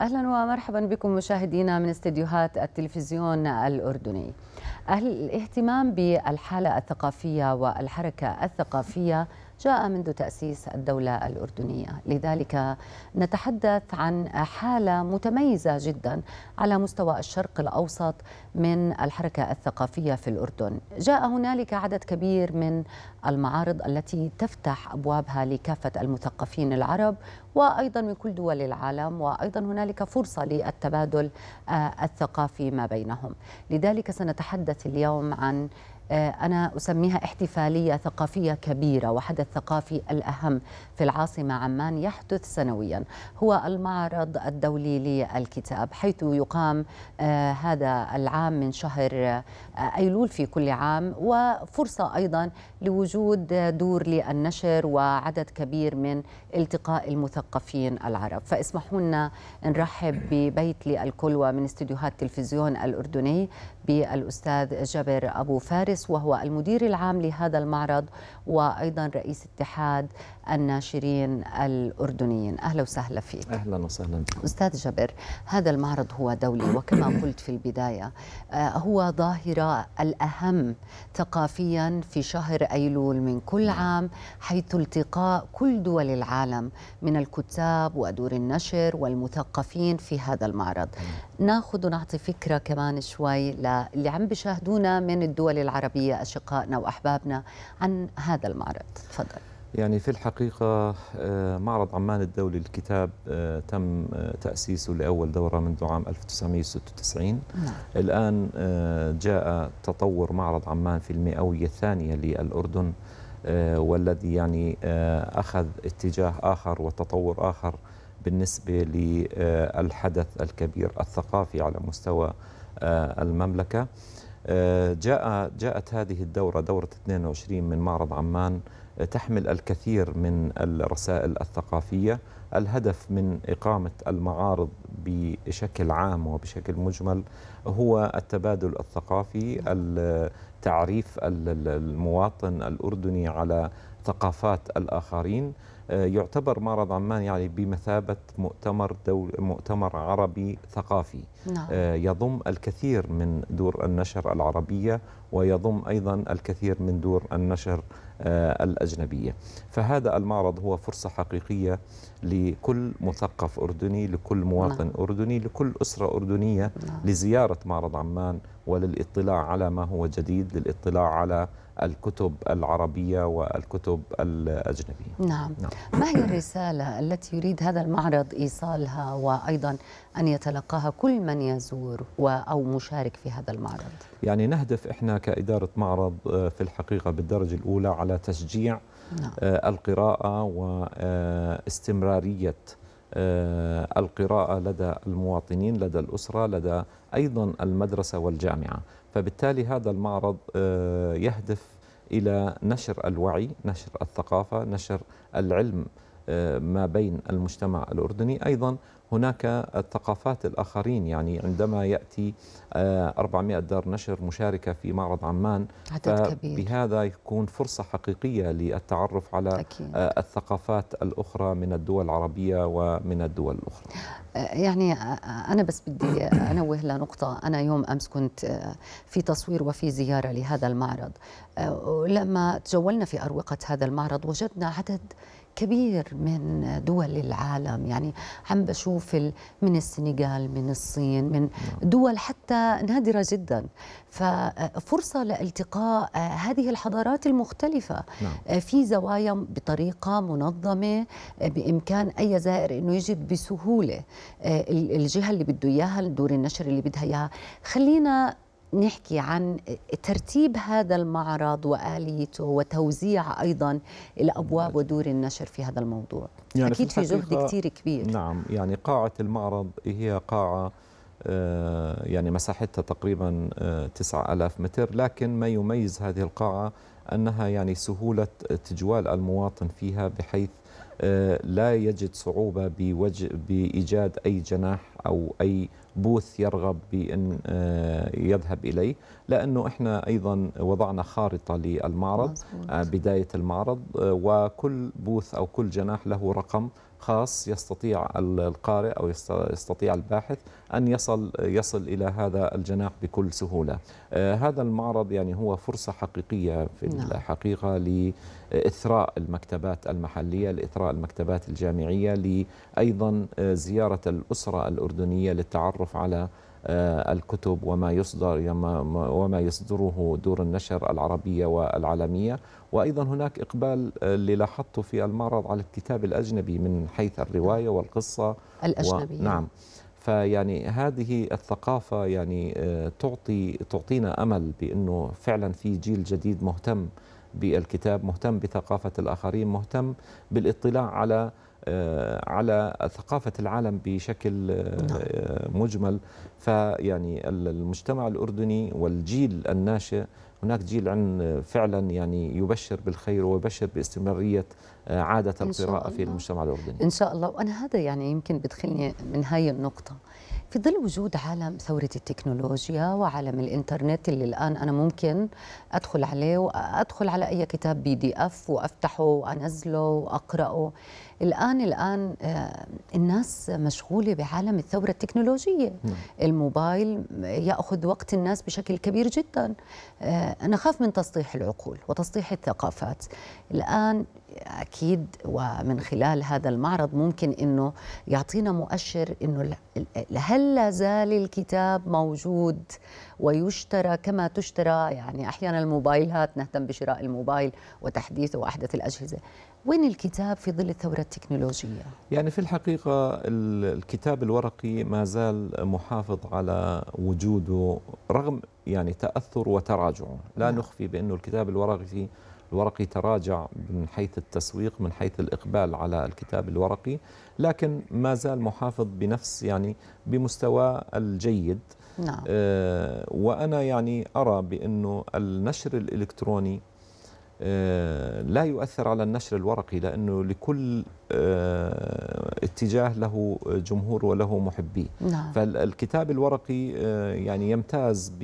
اهلا ومرحبا بكم مشاهدينا من استديوهات التلفزيون الاردني. الاهتمام بالحاله الثقافيه والحركه الثقافيه جاء منذ تاسيس الدوله الاردنيه، لذلك نتحدث عن حاله متميزه جدا على مستوى الشرق الاوسط من الحركه الثقافيه في الاردن. جاء هنالك عدد كبير من المعارض التي تفتح ابوابها لكافه المثقفين العرب وأيضا من كل دول العالم وأيضا هنالك فرصة للتبادل آه، الثقافي ما بينهم لذلك سنتحدث اليوم عن آه، أنا أسميها احتفالية ثقافية كبيرة وحدث ثقافي الأهم في العاصمة عمان يحدث سنويا هو المعرض الدولي للكتاب حيث يقام آه، هذا العام من شهر أيلول في كل عام وفرصة أيضا لوجود دور للنشر وعدد كبير من التقاء المثقفين المثقفين العرب فاسمحوا لنا نرحب ببيت للكل ومن استديوهات تلفزيون الأردني بالأستاذ جبر أبو فارس وهو المدير العام لهذا المعرض وأيضا رئيس اتحاد الناشرين الأردنيين أهلا وسهلا فيك أهلا وسهلا أستاذ جبر هذا المعرض هو دولي وكما قلت في البداية آه، هو ظاهرة الأهم ثقافيا في شهر أيلول من كل نعم. عام حيث التقاء كل دول العالم من الكل الكتاب ودور النشر والمثقفين في هذا المعرض ناخذ ونعطي فكرة كمان شوي للي عم بيشاهدونا من الدول العربية أشقائنا وأحبابنا عن هذا المعرض تفضل يعني في الحقيقة آه، معرض عمان الدولي للكتاب آه، تم آه، تأسيسه لأول دورة منذ عام 1996 نعم. الآن جاء تطور معرض عمان في المئوية الثانية للأردن آه، والذي يعني آه، أخذ اتجاه آخر وتطور آخر بالنسبة للحدث الكبير الثقافي على مستوى آه، المملكة جاء جاءت هذه الدورة دورة 22 من معرض عمان تحمل الكثير من الرسائل الثقافية الهدف من إقامة المعارض بشكل عام وبشكل مجمل هو التبادل الثقافي تعريف المواطن الأردني على ثقافات الآخرين آه، يعتبر معرض عمان يعني بمثابة مؤتمر دول مؤتمر عربي ثقافي نعم. آه، يضم الكثير من دور النشر العربية ويضم أيضا الكثير من دور النشر آه، الأجنبية فهذا المعرض هو فرصة حقيقية لكل مثقف أردني لكل مواطن نعم. أردني لكل أسرة أردنية نعم. لزيارة معرض عمان وللاطلاع على ما هو جديد للاطلاع على الكتب العربية والكتب الأجنبية نعم. نعم ما هي الرسالة التي يريد هذا المعرض إيصالها وأيضا أن يتلقاها كل من يزور و أو مشارك في هذا المعرض يعني نهدف إحنا كإدارة معرض آه، في الحقيقة بالدرجة الأولى على تشجيع نعم. آه، القراءة واستمرارية آه، آه، القراءة لدى المواطنين لدى الأسرة لدى أيضا المدرسة والجامعة فبالتالي هذا المعرض آه، يهدف إلى نشر الوعي نشر الثقافة نشر العلم ما بين المجتمع الأردني أيضا هناك الثقافات الآخرين يعني عندما يأتي 400 آه، دار نشر مشاركة في معرض عمان عدد كبير. بهذا يكون فرصة حقيقية للتعرف على أكيد. آه، الثقافات الأخرى من الدول العربية ومن الدول الأخرى آه، يعني أنا بس بدي أنوه لنقطة أنا يوم أمس كنت في تصوير وفي زيارة لهذا المعرض لما تجولنا في أروقة هذا المعرض وجدنا عدد كبير من دول العالم يعني عم بشوف من السنغال من الصين من دول حتى نادرة جدا ففرصة آه، لالتقاء آه، هذه الحضارات المختلفة نعم. آه، في زوايا بطريقة منظمة بإمكان أي زائر أنه يجد بسهولة الجهة اللي بده إياها دور النشر اللي بدها إياها خلينا نحكي عن ترتيب هذا المعرض وآليته وتوزيع أيضا الأبواب نعم. ودور النشر في هذا الموضوع يعني أكيد في, في جهد كثير كبير نعم يعني قاعة المعرض هي قاعة آه، يعني مساحتها تقريبا 9000 آه، متر لكن ما يميز هذه القاعة أنها يعني سهولة تجوال المواطن فيها بحيث آه، لا يجد صعوبة بوجه بإيجاد أي جناح أو أي بوث يرغب بأن آه، يذهب إليه لأنه إحنا أيضا وضعنا خارطة للمعرض آه، بداية المعرض آه، وكل بوث أو كل جناح له رقم خاص يستطيع القارئ أو يستطيع الباحث أن يصل يصل إلى هذا الجناح بكل سهولة آه، هذا المعرض يعني هو فرصة حقيقية في نعم. الحقيقة لإثراء المكتبات المحلية لإثراء المكتبات الجامعية لأيضا زيارة الأسرة الأردنية للتعرف على آه، الكتب وما يصدر وما يصدره دور النشر العربية والعالمية وأيضا هناك إقبال آه، اللي لاحظته في المعرض على الكتاب الأجنبي من حيث الرواية والقصة الأجنبية و... نعم فيعني هذه الثقافة يعني آه، تعطي تعطينا أمل بأنه فعلا في جيل جديد مهتم بالكتاب مهتم بثقافة الآخرين مهتم بالاطلاع على آه، على ثقافة العالم بشكل آه، نعم. مجمل فيعني المجتمع الأردني والجيل الناشئ هناك جيل عن فعلا يعني يبشر بالخير ويبشر باستمرارية آه، عادة القراءة في المجتمع الأردني إن شاء الله وأنا هذا يعني يمكن بدخلني من هاي النقطة في ظل وجود عالم ثورة التكنولوجيا وعالم الإنترنت اللي الآن أنا ممكن أدخل عليه وأدخل على أي كتاب بي دي أف وأفتحه وأنزله وأقرأه الآن الآن آه، الناس مشغولة بعالم الثورة التكنولوجية نعم. الموبايل يأخذ وقت الناس بشكل كبير جدا آه، أنا خاف من تسطيح العقول وتسطيح الثقافات الآن اكيد ومن خلال هذا المعرض ممكن انه يعطينا مؤشر انه هل لا زال الكتاب موجود ويشترى كما تشترى يعني احيانا الموبايلات نهتم بشراء الموبايل وتحديثه واحدث الاجهزه وين الكتاب في ظل الثوره التكنولوجيه يعني في الحقيقه الكتاب الورقي ما زال محافظ على وجوده رغم يعني تأثر وتراجع لا نعم. نخفي بأنه الكتاب الورقي الورقي تراجع من حيث التسويق من حيث الإقبال على الكتاب الورقي لكن ما زال محافظ بنفس يعني بمستوى الجيد نعم. آه وأنا يعني أرى بأنه النشر الإلكتروني آه، لا يؤثر على النشر الورقي لأنه لكل آه، اتجاه له جمهور وله محبيه نعم. فالكتاب الورقي آه، يعني يمتاز ب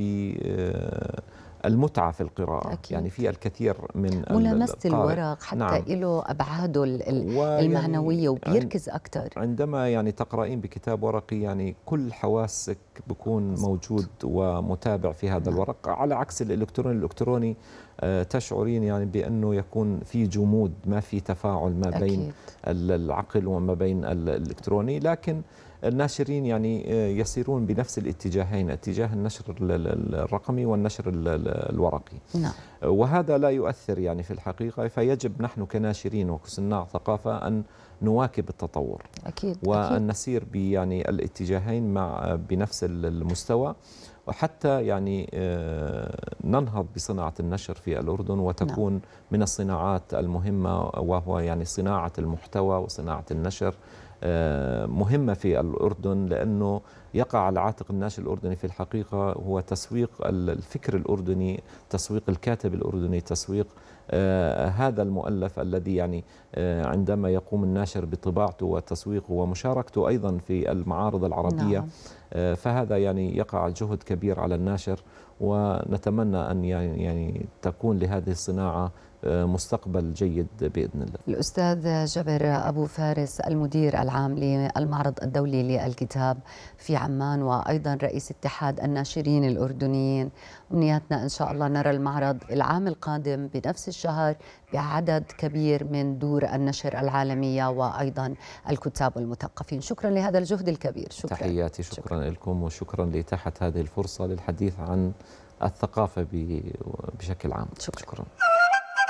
المتعة في القراءة أكيد. يعني في الكثير من ملامسة الورق حتى نعم. له أبعاده يعني المعنوية وبيركز أكثر عندما يعني تقرأين بكتاب ورقي يعني كل حواسك بكون بالزبط. موجود ومتابع في هذا نعم. الورق على عكس الإلكتروني الإلكتروني آه، تشعرين يعني بأنه يكون في جمود ما في تفاعل ما بين أكيد. العقل وما بين الإلكتروني لكن الناشرين يعني آه، يسيرون بنفس الاتجاهين اتجاه النشر الرقمي والنشر الورقي نعم. آه، وهذا لا يؤثر يعني في الحقيقة فيجب نحن كناشرين وكصناع ثقافة أن نواكب التطور أكيد وأن نسير يعني الاتجاهين مع آه، بنفس المستوى وحتى يعني ننهض بصناعة النشر في الأردن وتكون نعم. من الصناعات المهمة وهو يعني صناعة المحتوى وصناعة النشر آه، مهمة في الأردن لأنه يقع على عاتق الناشئ الأردني في الحقيقة هو تسويق الفكر الأردني تسويق الكاتب الأردني تسويق آه، هذا المؤلف الذي يعني آه، عندما يقوم الناشر بطباعته وتسويقه ومشاركته أيضا في المعارض العربية نعم. فهذا يعني يقع جهد كبير على الناشر ونتمنى أن يعني, يعني تكون لهذه الصناعة مستقبل جيد باذن الله. الاستاذ جابر ابو فارس المدير العام للمعرض الدولي للكتاب في عمان وايضا رئيس اتحاد الناشرين الاردنيين، امنياتنا ان شاء الله نرى المعرض العام القادم بنفس الشهر بعدد كبير من دور النشر العالميه وايضا الكتاب والمثقفين، شكرا لهذا الجهد الكبير، شكرا. تحياتي شكرا, شكرا. لكم وشكرا لاتاحه هذه الفرصه للحديث عن الثقافه بشكل عام شكرا, شكرا.